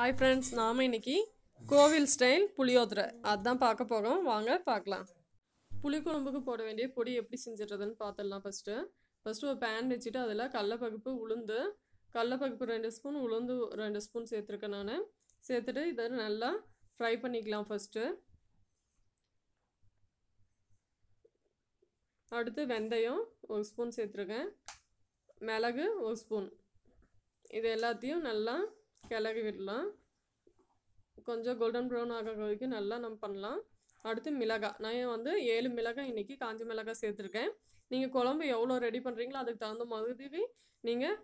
hi friends நாம் இன்னைக்கு கோவில் ஸ்டைல் புளியோதரை அதுதான் பார்க்க போகிறோம் வாங்க பார்க்கலாம் புளிக்குழம்புக்கு போட வேண்டிய பொடி எப்படி செஞ்சிடுறதுன்னு பார்த்துடலாம் ஃபஸ்ட்டு ஃபஸ்ட்டு ஒரு பேன் வச்சுட்டு அதில் கடலப்பகுப்பு உளுந்து கடலப்பகுப்பு ரெண்டு ஸ்பூன் உளுந்து ரெண்டு ஸ்பூன் சேர்த்துருக்கேன் நான் சேர்த்துட்டு இதை நல்லா ஃப்ரை பண்ணிக்கலாம் ஃபஸ்ட்டு அடுத்து வெந்தயம் ஒரு ஸ்பூன் சேர்த்துருக்கேன் மிளகு ஒரு ஸ்பூன் இது எல்லாத்தையும் நல்லா கிளறி விடலாம் கொஞ்சம் கோல்டன் ப்ரௌன் ஆகிற வரைக்கும் நல்லா நம்ம பண்ணலாம் அடுத்து மிளகாய் நான் வந்து ஏழு மிளகாய் இன்றைக்கி காஞ்சி மிளகாய் சேர்த்துருக்கேன் நீங்கள் குழம்பு எவ்வளோ ரெடி பண்ணுறீங்களோ அதுக்கு தகுந்த மாதிரி நீங்கள்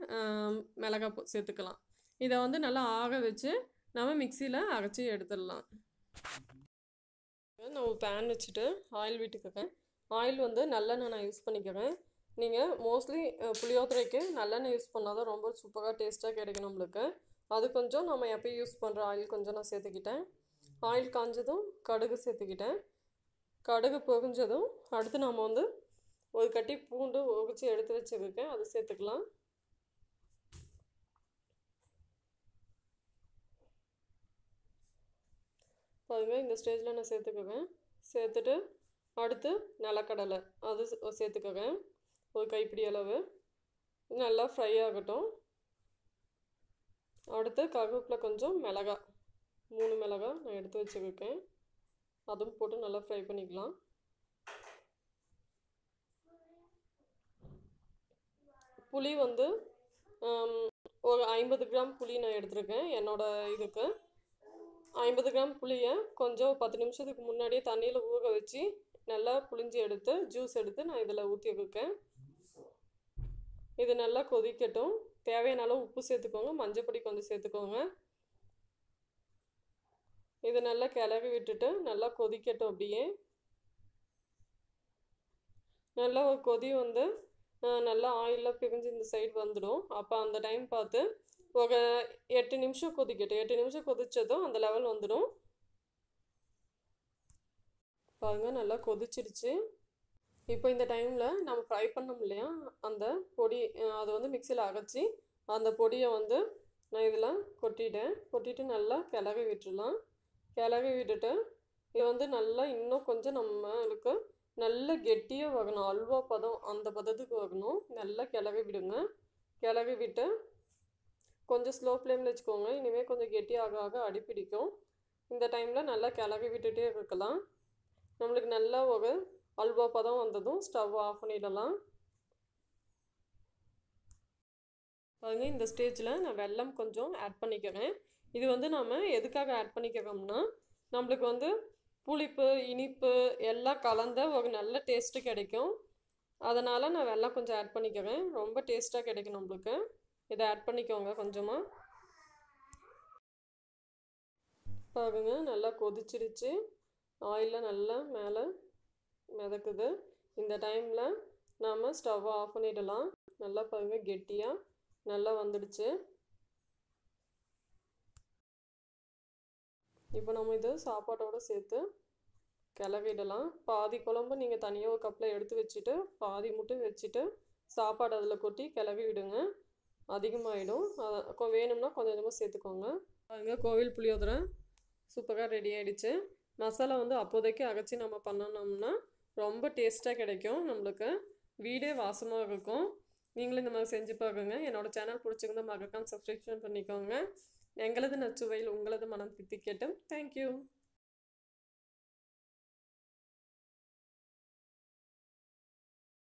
மிளகாய் சேர்த்துக்கலாம் இதை வந்து நல்லா ஆக வச்சு நம்ம மிக்சியில் அரைச்சி எடுத்துடலாம் நான் ஒரு பேன் வச்சுட்டு ஆயில் விட்டுக்கிறேன் ஆயில் வந்து நல்லெண்ணெய் நான் யூஸ் பண்ணிக்கிறேன் நீங்கள் மோஸ்ட்லி புளியோத்தரைக்கு நல்லெண்ணெய் யூஸ் பண்ணால் தான் ரொம்ப சூப்பராக டேஸ்ட்டாக கிடைக்கும் நம்மளுக்கு அது கொஞ்சம் நம்ம எப்போயும் யூஸ் பண்ணுற ஆயில் கொஞ்சம் நான் சேர்த்துக்கிட்டேன் ஆயில் காஞ்சதும் கடுகு சேர்த்துக்கிட்டேன் கடுகு பொறிஞ்சதும் அடுத்து நம்ம வந்து ஒரு கட்டி பூண்டு உகிச்சு எடுத்து வச்சுருக்கேன் அது சேர்த்துக்கலாம் பாருங்கள் இந்த ஸ்டேஜில் நான் சேர்த்துக்குவேன் சேர்த்துட்டு அடுத்து நிலக்கடலை அது சேர்த்துக்குவேன் ஒரு கைப்பிடி அளவு நல்லா ஃப்ரை ஆகட்டும் அடுத்து கருவேப்பில் கொஞ்சம் மிளகா மூணு மிளகா நான் எடுத்து வச்சுருக்கேன் அதுவும் போட்டு நல்லா ஃப்ரை பண்ணிக்கலாம் புளி வந்து ஒரு ஐம்பது கிராம் புளி நான் எடுத்திருக்கேன் என்னோடய இதுக்கு ஐம்பது கிராம் புளியை கொஞ்சம் பத்து நிமிஷத்துக்கு முன்னாடியே தண்ணியில் ஊற வச்சு நல்லா புளிஞ்சு எடுத்து ஜூஸ் எடுத்து நான் இதில் ஊற்றி வைக்கேன் இது நல்லா கொதிக்கட்டும் தேவையான அளவு உப்பு சேர்த்துக்கோங்க மஞ்சப்பொடி கொஞ்சம் சேர்த்துக்கோங்க இது நல்லா கிளவி விட்டுட்டு நல்லா கொதிக்கட்டும் அப்படியே நல்லா ஒரு கொதி வந்து நல்லா ஆயிலில் பிரிஞ்சு இந்த சைடு வந்துடும் அப்போ அந்த டைம் பார்த்து ஒரு எட்டு நிமிஷம் கொதிக்கட்டும் எட்டு நிமிஷம் கொதித்ததும் அந்த லெவல் வந்துடும் பாருங்கள் நல்லா கொதிச்சிருச்சு இப்போ இந்த டைமில் நம்ம ஃப்ரை பண்ணோம் இல்லையா அந்த பொடி அதை வந்து மிக்சியில் அகச்சி அந்த பொடியை வந்து நான் இதில் கொட்டிட்டேன் கொட்டிட்டு நல்லா கிளவி விட்டுடலாம் கிளவி விட்டுட்டு இது வந்து நல்லா இன்னும் கொஞ்சம் நம்மளுக்கு நல்ல கெட்டியாக வகணும் அல்வா பதம் அந்த பதத்துக்கு வரணும் நல்லா கிளவி விடுங்க கிளவி விட்டு கொஞ்சம் ஸ்லோ ஃப்ளேமில் வச்சுக்கோங்க இனிமேல் கொஞ்சம் கெட்டியாக ஆக அடிப்பிடிக்கும் இந்த டைமில் நல்லா கிளவி விட்டுகிட்டே இருக்கலாம் நம்மளுக்கு நல்லா ஒரு அல்வா பதம் வந்ததும் ஸ்டவ் ஆஃப் பண்ணிடலாம் பாருங்க இந்த ஸ்டேஜில் நான் வெல்லம் கொஞ்சம் ஆட் பண்ணிக்கிறேன் இது வந்து நாம் எதுக்காக ஆட் பண்ணிக்கிறோம்னா நம்மளுக்கு வந்து புளிப்பு இனிப்பு எல்லாம் கலந்த ஒரு நல்ல டேஸ்ட்டு கிடைக்கும் அதனால் நான் வெள்ளம் கொஞ்சம் ஆட் பண்ணிக்கிறேன் ரொம்ப டேஸ்ட்டாக கிடைக்கும் நம்மளுக்கு இதை ஆட் பண்ணிக்கோங்க கொஞ்சமாக பாருங்க நல்லா கொதிச்சிருச்சு ஆயிலில் நல்லா மேலே மிதக்குது இந்த டைமில் நாம் ஸ்டவ்வை ஆஃப் பண்ணிடலாம் நல்லா பாருங்கள் கெட்டியாக நல்லா வந்துடுச்சு இப்போ நம்ம இது சாப்பாட்டோடு சேர்த்து கிளவிடலாம் பாதி குழம்பு நீங்கள் தனியாக ஒரு கப்பில் எடுத்து வச்சுட்டு பாதி மட்டும் வச்சுட்டு சாப்பாடு அதில் கொட்டி கிளவி விடுங்க அதிகமாகிடும் அதை வேணும்னா கொஞ்சம் கொஞ்சமாக சேர்த்துக்கோங்க அதுங்க கோவில் புளியோதரை சூப்பராக ரெடி ஆகிடுச்சு மசாலா வந்து அப்போதைக்கு அகச்சி நம்ம பண்ணணும்னா ரொம்ப டேஸ்ட்டாக கிடைக்கும் நம்மளுக்கு வீடே வாசமாக இருக்கும் நீங்களும் இந்த மாதிரி செஞ்சு பார்க்குங்க என்னோட சேனல் பிடிச்சிருந்தா மறக்காமல் சப்ஸ்கிரிப்ஷன் பண்ணிக்கோங்க எங்களது நச்சுவையில் உங்களது மனம் தித்தி கேட்டும் தேங்க்யூ